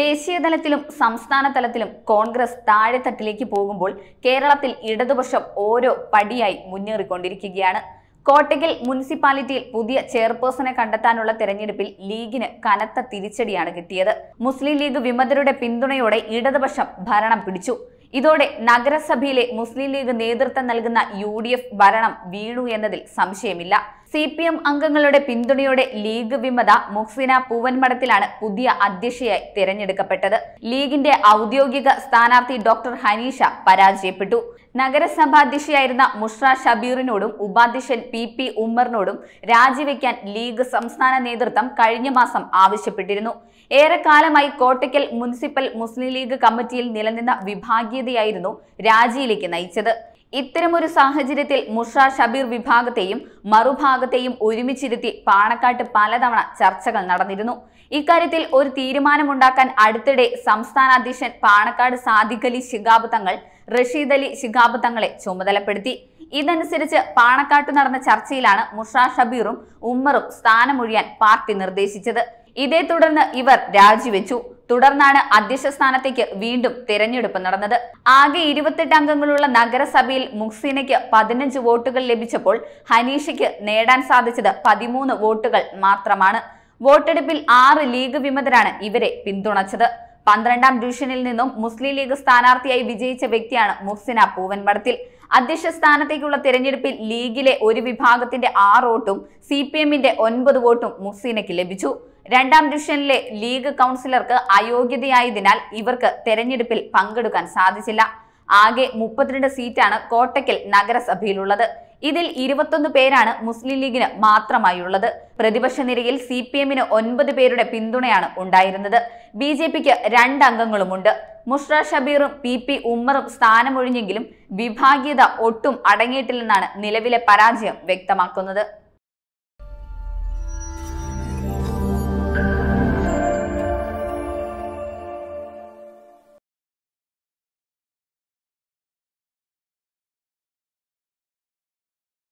ദേശീയ തലത്തിലും സംസ്ഥാന തലത്തിലും കോൺഗ്രസ് താഴെത്തട്ടിലേക്ക് പോകുമ്പോൾ കേരളത്തിൽ ഇടതുപക്ഷം ഓരോ പടിയായി മുന്നേറിക്കൊണ്ടിരിക്കുകയാണ് കോട്ടയ്ക്കൽ മുനിസിപ്പാലിറ്റിയിൽ പുതിയ ചെയർപേഴ്സണെ കണ്ടെത്താനുള്ള തെരഞ്ഞെടുപ്പിൽ ലീഗിന് കനത്ത തിരിച്ചടിയാണ് കിട്ടിയത് മുസ്ലിം ലീഗ് വിമതരുടെ പിന്തുണയോടെ ഇടതുപക്ഷം ഭരണം പിടിച്ചു ഇതോടെ നഗരസഭയിലെ മുസ്ലിം ലീഗ് നേതൃത്വം നൽകുന്ന യു ഭരണം വീണു എന്നതിൽ സംശയമില്ല സി പി എം അംഗങ്ങളുടെ പിന്തുണയോടെ ലീഗ് വിമത മുഹ്സിന പൂവൻമടത്തിലാണ് പുതിയ അധ്യക്ഷയായി തിരഞ്ഞെടുക്കപ്പെട്ടത് ലീഗിന്റെ ഔദ്യോഗിക സ്ഥാനാർത്ഥി ഡോക്ടർ ഹനീഷ പരാജയപ്പെട്ടു നഗരസഭാധ്യക്ഷയായിരുന്ന മുഷ്ര ഷബീറിനോടും ഉപാധ്യക്ഷൻ പി പി ഉമ്മറിനോടും രാജിവെക്കാൻ ലീഗ് സംസ്ഥാന നേതൃത്വം കഴിഞ്ഞ മാസം ആവശ്യപ്പെട്ടിരുന്നു ഏറെക്കാലമായി കോട്ടയ്ക്കൽ മുനിസിപ്പൽ മുസ്ലിം ലീഗ് കമ്മിറ്റിയിൽ നിലനിന്ന വിഭാഗീയതയായിരുന്നു രാജിയിലേക്ക് നയിച്ചത് ഇത്തരമൊരു സാഹചര്യത്തിൽ മുഷ ഷബീർ വിഭാഗത്തെയും മറുഭാഗത്തെയും ഒരുമിച്ചിരുത്തി പാണക്കാട്ട് പലതവണ ചർച്ചകൾ നടന്നിരുന്നു ഇക്കാര്യത്തിൽ ഒരു തീരുമാനമുണ്ടാക്കാൻ അടുത്തിടെ സംസ്ഥാന അധ്യക്ഷൻ പാണക്കാട് സാദിഖ് അലി ശിഹാബ് തങ്ങൾ റഷീദ് അലി ശിഹാബ് തങ്ങളെ ചുമതലപ്പെടുത്തി ഇതനുസരിച്ച് പാണക്കാട്ട് നടന്ന ചർച്ചയിലാണ് മുഷ ഷബീറും ഉമ്മറും സ്ഥാനമൊഴിയാൻ പാർട്ടി നിർദ്ദേശിച്ചത് ഇതേ തുടർന്ന് ഇവർ രാജിവെച്ചു തുടർന്നാണ് അധ്യക്ഷ സ്ഥാനത്തേക്ക് വീണ്ടും തിരഞ്ഞെടുപ്പ് നടന്നത് ആകെ ഇരുപത്തെട്ട് അംഗങ്ങളുള്ള നഗരസഭയിൽ മുക്സീനയ്ക്ക് പതിനഞ്ച് വോട്ടുകൾ ലഭിച്ചപ്പോൾ ഹനീഷയ്ക്ക് നേടാൻ സാധിച്ചത് പതിമൂന്ന് വോട്ടുകൾ മാത്രമാണ് വോട്ടെടുപ്പിൽ ആറ് ലീഗ് വിമതരാണ് ഇവരെ പിന്തുണച്ചത് പന്ത്രണ്ടാം ഡിവിഷനിൽ നിന്നും മുസ്ലിം ലീഗ് സ്ഥാനാർത്ഥിയായി വിജയിച്ച വ്യക്തിയാണ് മുഹ്സിന പൂവൻപടത്തിൽ അധ്യക്ഷ സ്ഥാനത്തേക്കുള്ള തെരഞ്ഞെടുപ്പിൽ ലീഗിലെ ഒരു വിഭാഗത്തിന്റെ ആറ് വോട്ടും സി പി എമ്മിന്റെ ഒൻപത് വോട്ടും മുസ്സീനയ്ക്ക് ലഭിച്ചു രണ്ടാം ഡിവിഷനിലെ ലീഗ് കൗൺസിലർക്ക് അയോഗ്യതയായതിനാൽ ഇവർക്ക് തെരഞ്ഞെടുപ്പിൽ പങ്കെടുക്കാൻ സാധിച്ചില്ല ആകെ മുപ്പത്തിരണ്ട് സീറ്റാണ് കോട്ടയ്ക്കൽ നഗരസഭയിലുള്ളത് ഇതിൽ ഇരുപത്തൊന്ന് പേരാണ് മുസ്ലിം ലീഗിന് മാത്രമായുള്ളത് പ്രതിപക്ഷ നിരയിൽ സി പി എമ്മിന് ഒൻപത് പേരുടെ പിന്തുണയാണ് ഉണ്ടായിരുന്നത് ബി ജെ പിക്ക് രണ്ടംഗങ്ങളുമുണ്ട് മുഷ്റ ഷബീറും പി പി ഉമ്മറും സ്ഥാനമൊഴിഞ്ഞെങ്കിലും വിഭാഗീയത ഒട്ടും അടങ്ങിയിട്ടില്ലെന്നാണ് നിലവിലെ പരാജയം വ്യക്തമാക്കുന്നത്